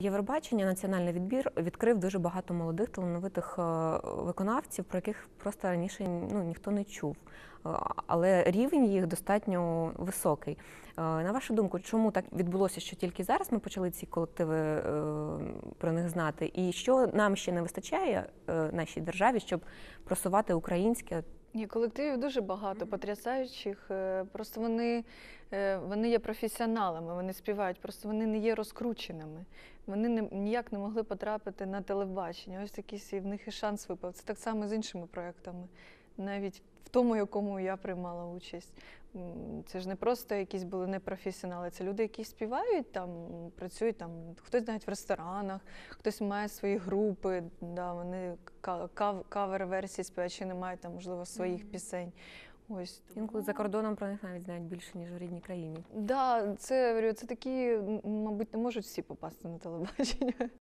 Євробачення національний відбір відкрив дуже багато молодих талановитих е, виконавців, про яких просто раніше ну ніхто не чув. Е, але рівень їх достатньо високий. Е, на вашу думку, чому так відбулося, що тільки зараз ми почали ці колективи про них знати? І що нам ще не вистачає нашій державі, щоб просувати українське ні, колективів дуже багато, потрясаючих. Е, просто вони е, вони є професіоналами, вони співають, просто вони не є розкрученими. Вони не, ніяк не могли потрапити на телебачення. Ось якийсь в них і шанс випав. Це так само з іншими проєктами навіть в тому, якому я приймала участь. Це ж не просто якісь були непрофесіонали, це люди, які співають там, працюють там, хтось навіть в ресторанах, хтось має свої групи, да, вони кав кавер-версії співають, чи не мають там, можливо, своїх mm -hmm. пісень. Ось інколи за кордоном про них навіть знають більше ніж у рідній країні. Так, да, це це такі, мабуть, не можуть всі попасти на телебачення.